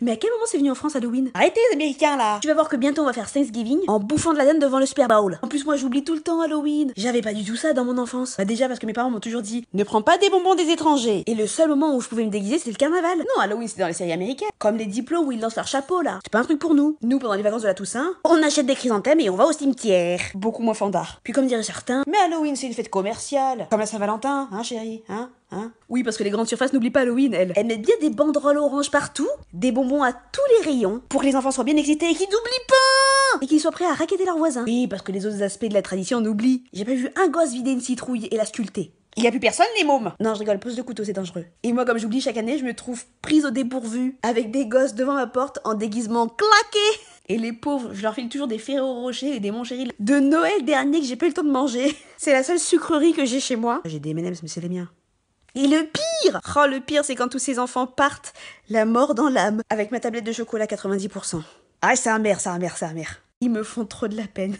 Mais à quel moment c'est venu en France Halloween Arrêtez les Américains là Tu vas voir que bientôt on va faire Thanksgiving en bouffant de la dinde devant le Super Bowl. En plus moi j'oublie tout le temps Halloween. J'avais pas du tout ça dans mon enfance. Bah déjà parce que mes parents m'ont toujours dit ne prends pas des bonbons des étrangers. Et le seul moment où je pouvais me déguiser c'était le carnaval. Non Halloween c'est dans les séries américaines. Comme les diplômes où ils lancent leur chapeau là. C'est pas un truc pour nous. Nous pendant les vacances de la Toussaint, on achète des chrysanthèmes et on va au cimetière. Beaucoup moins fandard. Puis comme diraient certains, mais Halloween c'est une fête commerciale. Comme la Saint-Valentin, hein chérie, hein Hein oui, parce que les grandes surfaces n'oublient pas Halloween, elles. Elles mettent bien des banderoles oranges partout, des bonbons à tous les rayons, pour que les enfants soient bien excités et qu'ils n'oublient pas Et qu'ils soient prêts à raqueter leurs voisins. Oui, parce que les autres aspects de la tradition oublie. J'ai pas vu un gosse vider une citrouille et la sculpter. Il y a plus personne, les mômes Non, je rigole, pose de couteau, c'est dangereux. Et moi, comme j'oublie chaque année, je me trouve prise au dépourvu, avec des gosses devant ma porte en déguisement claqué Et les pauvres, je leur file toujours des Ferrero rochers et des mon de Noël dernier que j'ai pas eu le temps de manger. C'est la seule sucrerie que j'ai chez moi. J'ai des M&M's, mais c'est les miens. Et le pire Oh, le pire, c'est quand tous ces enfants partent, la mort dans l'âme, avec ma tablette de chocolat 90%. Ah, c'est mère, c'est mère, c'est mère. Ils me font trop de la peine.